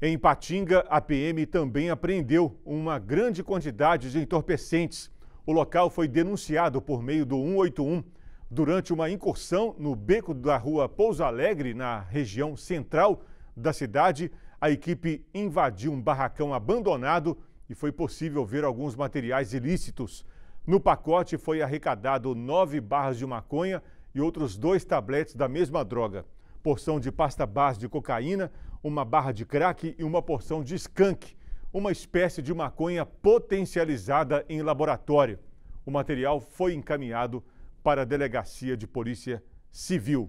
Em Patinga, a PM também apreendeu uma grande quantidade de entorpecentes. O local foi denunciado por meio do 181 durante uma incursão no beco da rua Pouso Alegre, na região central da cidade. A equipe invadiu um barracão abandonado e foi possível ver alguns materiais ilícitos. No pacote foi arrecadado nove barras de maconha e outros dois tabletes da mesma droga porção de pasta base de cocaína, uma barra de crack e uma porção de skunk, uma espécie de maconha potencializada em laboratório. O material foi encaminhado para a Delegacia de Polícia Civil.